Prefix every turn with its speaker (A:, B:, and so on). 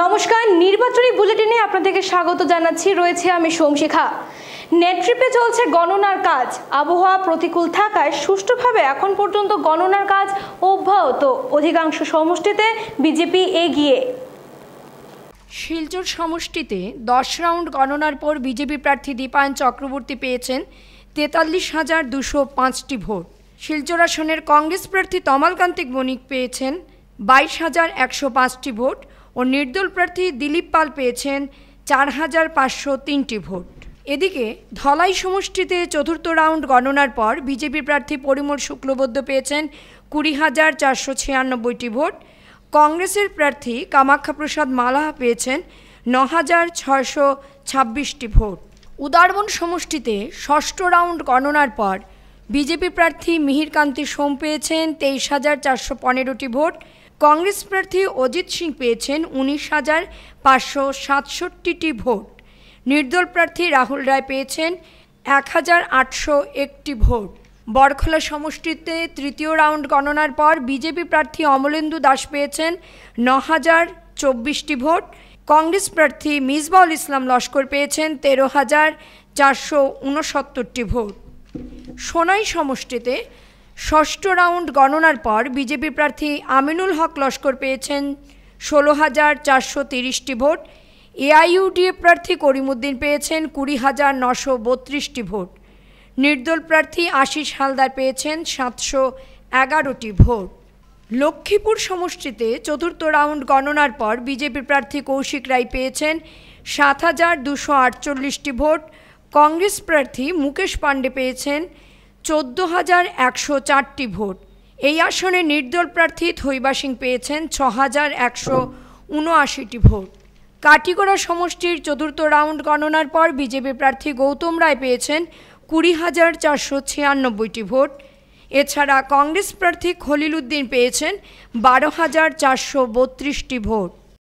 A: নমস্কার নির্বাচনী বুলেটিনে আপনাদেরকে স্বাগত জানাচ্ছি রয়েছে আমি সোমশিখা নেটট্রিপে চলছে গণনার কাজ আবহাওয়া প্রতিকূল থাকায় সুষ্ঠুভাবে এখন পর্যন্ত গণনার কাজ অব্যাহত অধিকাংশ সমষ্টিতে বিজেপি এগিয়ে
B: শিলচর সমষ্টিতে দশ রাউন্ড গণনার পর বিজেপি প্রার্থী দীপায়ন চক্রবর্তী পেয়েছেন তেতাল্লিশ হাজার দুশো পাঁচটি ভোট শিলচর আসনের কংগ্রেস প্রার্থী তমালকান্তিক বণিক পেয়েছেন বাইশ হাজার একশো পাঁচটি ভোট ও নির্দল প্রার্থী দিলীপ পাল পেয়েছেন চার হাজার পাঁচশো তিনটি ভোট এদিকে ধলাই সমষ্টিতে চতুর্থ রাউন্ড গণনার পর বিজেপি প্রার্থী পরিমল শুক্লবৈদ্য পেয়েছেন কুড়ি হাজার চারশো ছিয়ানব্বইটি ভোট কংগ্রেসের প্রার্থী কামাখ্যা প্রসাদ মালাহ পেয়েছেন ন হাজার ছয়শো ছাব্বিশটি ভোট উদারবন সমষ্টিতে ষষ্ঠ রাউন্ড গণনার পর বিজেপি প্রার্থী মিহিরকান্তি সোম পেয়েছেন তেইশ হাজার চারশো পনেরোটি ভোট কংগ্রেস প্রার্থী অজিত সিং পেয়েছেন উনিশ হাজার পাঁচশো সাতষট্টিটি ভোট নির্দল প্রার্থী রাহুল রায় পেয়েছেন এক হাজার আটশো একটি ভোট বরখোলা সমষ্টিতে তৃতীয় রাউন্ড গণনার পর বিজেপি প্রার্থী অমলেন্দু দাস পেয়েছেন ন হাজার চব্বিশটি ভোট কংগ্রেস প্রার্থী মিসবাউল ইসলাম লস্কর পেয়েছেন তেরো হাজার চারশো উনসত্তরটি ভোট সোনাই সমষ্টিতে ষষ্ঠ রাউন্ড গণনার পর বিজেপি প্রার্থী আমিনুল হক লস্কর পেয়েছেন ষোলো হাজার চারশো তিরিশটি ভোট এআইইউডিএফ প্রার্থী করিমুদ্দিন পেয়েছেন কুড়ি হাজার নশো বত্রিশটি ভোট নির্দল প্রার্থী আশিস হালদার পেয়েছেন সাতশো এগারোটি ভোট লক্ষ্মীপুর সমষ্টিতে চতুর্থ রাউন্ড গণনার পর বিজেপি প্রার্থী কৌশিক রায় পেয়েছেন সাত হাজার দুশো আটচল্লিশটি ভোট কংগ্রেস প্রার্থী মুকেশ পাণ্ডে পেয়েছেন চোদ্দ হাজার একশো চারটি ভোট এই আসনে নির্দল প্রার্থী থৈবাসিং পেয়েছেন ছ হাজার একশো উনআশিটি ভোট কাটিগড়া সমষ্টির চতুর্থ রাউন্ড গণনার পর বিজেপি প্রার্থী গৌতম রায় পেয়েছেন কুড়ি হাজার চারশো ছিয়ানব্বইটি ভোট এছাড়া কংগ্রেস প্রার্থী খলিল উদ্দিন পেয়েছেন বারো হাজার চারশো বত্রিশটি ভোট